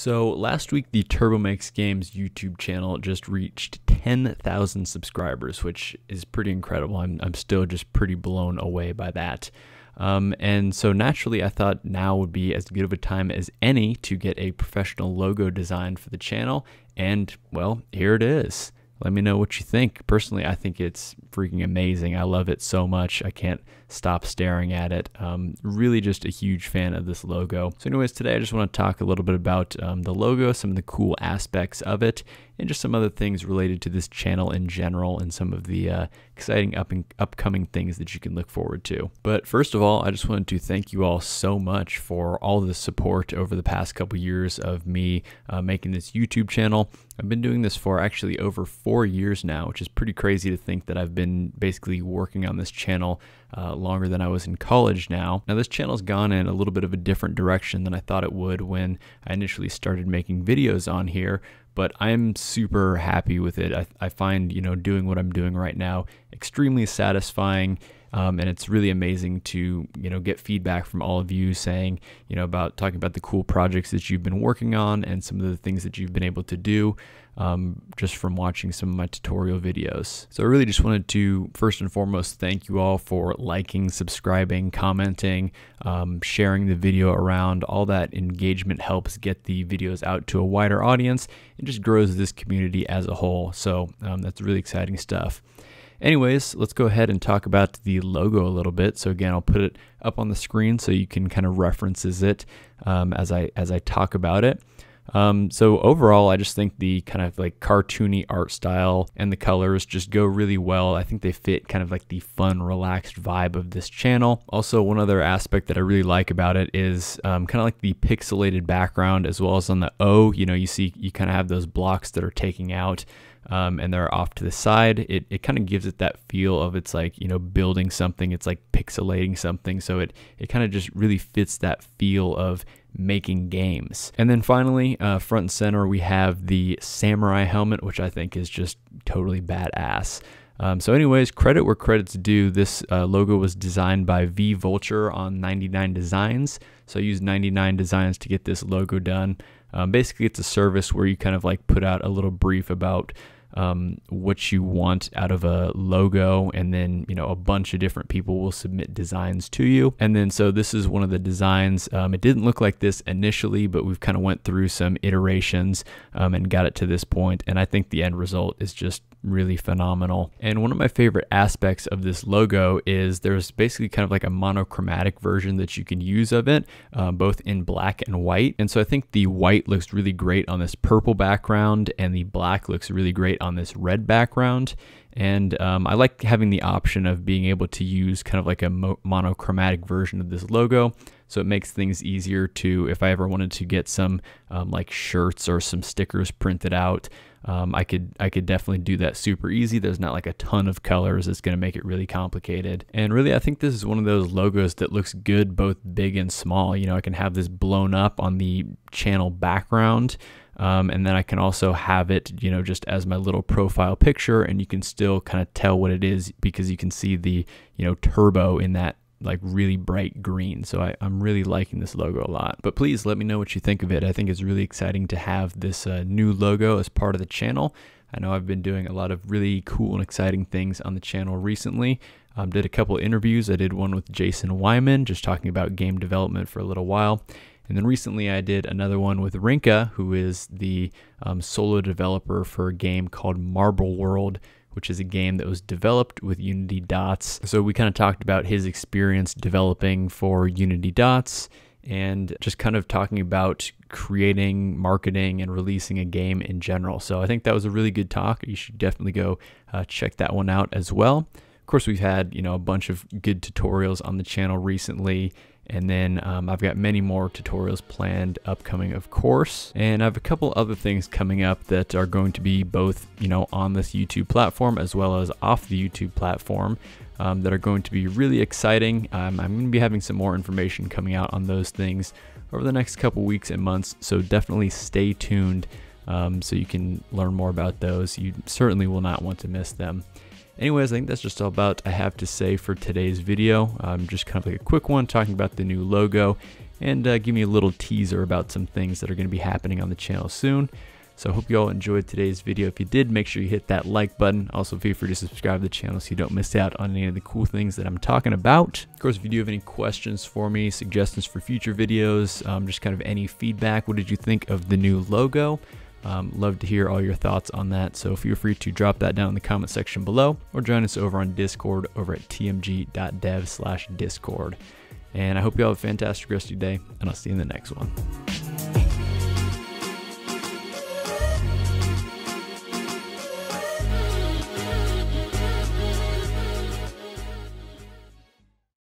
So last week, the TurboMax Games YouTube channel just reached 10,000 subscribers, which is pretty incredible. I'm, I'm still just pretty blown away by that. Um, and so naturally, I thought now would be as good of a time as any to get a professional logo design for the channel. And well, here it is let me know what you think. Personally, I think it's freaking amazing. I love it so much. I can't stop staring at it. Um, really, just a huge fan of this logo. So, anyways, today I just want to talk a little bit about um, the logo, some of the cool aspects of it, and just some other things related to this channel in general, and some of the uh, exciting up and upcoming things that you can look forward to. But first of all, I just wanted to thank you all so much for all the support over the past couple years of me uh, making this YouTube channel. I've been doing this for actually over four years now, which is pretty crazy to think that I've been basically working on this channel uh, longer than I was in college now. Now, this channel's gone in a little bit of a different direction than I thought it would when I initially started making videos on here, but I'm super happy with it. I, I find, you know, doing what I'm doing right now extremely satisfying um, and it's really amazing to you know get feedback from all of you saying you know about talking about the cool projects that you've been working on and some of the things that you've been able to do um, just from watching some of my tutorial videos. So I really just wanted to first and foremost thank you all for liking, subscribing, commenting, um, sharing the video around. All that engagement helps get the videos out to a wider audience and just grows this community as a whole. So um, that's really exciting stuff. Anyways, let's go ahead and talk about the logo a little bit. So again, I'll put it up on the screen so you can kind of references it um, as I as I talk about it. Um, so overall, I just think the kind of like cartoony art style and the colors just go really well. I think they fit kind of like the fun, relaxed vibe of this channel. Also, one other aspect that I really like about it is um, kind of like the pixelated background as well as on the O, you know, you see you kind of have those blocks that are taking out um, and they're off to the side, it, it kind of gives it that feel of it's like, you know, building something, it's like pixelating something. So it, it kind of just really fits that feel of making games. And then finally, uh, front and center, we have the samurai helmet, which I think is just totally badass. Um, so, anyways, credit where credit's due. This uh, logo was designed by V Vulture on 99 Designs. So, I used 99 Designs to get this logo done. Um, basically, it's a service where you kind of like put out a little brief about um, what you want out of a logo and then you know a bunch of different people will submit designs to you and then so this is one of the designs um, it didn't look like this initially but we've kind of went through some iterations um, and got it to this point and I think the end result is just really phenomenal. And one of my favorite aspects of this logo is there's basically kind of like a monochromatic version that you can use of it, uh, both in black and white. And so I think the white looks really great on this purple background and the black looks really great on this red background. And um, I like having the option of being able to use kind of like a mo monochromatic version of this logo. So it makes things easier to, if I ever wanted to get some um, like shirts or some stickers printed out, um, I could I could definitely do that super easy. There's not like a ton of colors that's going to make it really complicated. And really, I think this is one of those logos that looks good both big and small. You know, I can have this blown up on the channel background. Um, and then I can also have it, you know, just as my little profile picture, and you can still kind of tell what it is because you can see the, you know, turbo in that like really bright green. So I, am really liking this logo a lot. But please let me know what you think of it. I think it's really exciting to have this uh, new logo as part of the channel. I know I've been doing a lot of really cool and exciting things on the channel recently. Um, did a couple interviews. I did one with Jason Wyman, just talking about game development for a little while. And then recently I did another one with Rinka, who is the um, solo developer for a game called Marble World, which is a game that was developed with Unity Dots. So we kind of talked about his experience developing for Unity Dots and just kind of talking about creating, marketing, and releasing a game in general. So I think that was a really good talk. You should definitely go uh, check that one out as well. Of course, we've had you know a bunch of good tutorials on the channel recently, and then um, I've got many more tutorials planned upcoming, of course. And I have a couple other things coming up that are going to be both, you know, on this YouTube platform as well as off the YouTube platform. Um, that are going to be really exciting. Um, I'm going to be having some more information coming out on those things over the next couple weeks and months, so definitely stay tuned um, so you can learn more about those. You certainly will not want to miss them. Anyways, I think that's just all about I have to say for today's video. Um, just kind of like a quick one talking about the new logo and uh, give me a little teaser about some things that are going to be happening on the channel soon. So I hope you all enjoyed today's video. If you did, make sure you hit that like button. Also, feel free to subscribe to the channel so you don't miss out on any of the cool things that I'm talking about. Of course, if you do have any questions for me, suggestions for future videos, um, just kind of any feedback, what did you think of the new logo? Um, love to hear all your thoughts on that. So feel free to drop that down in the comment section below or join us over on Discord over at tmg.dev slash Discord. And I hope you all have a fantastic rest of your day, and I'll see you in the next one.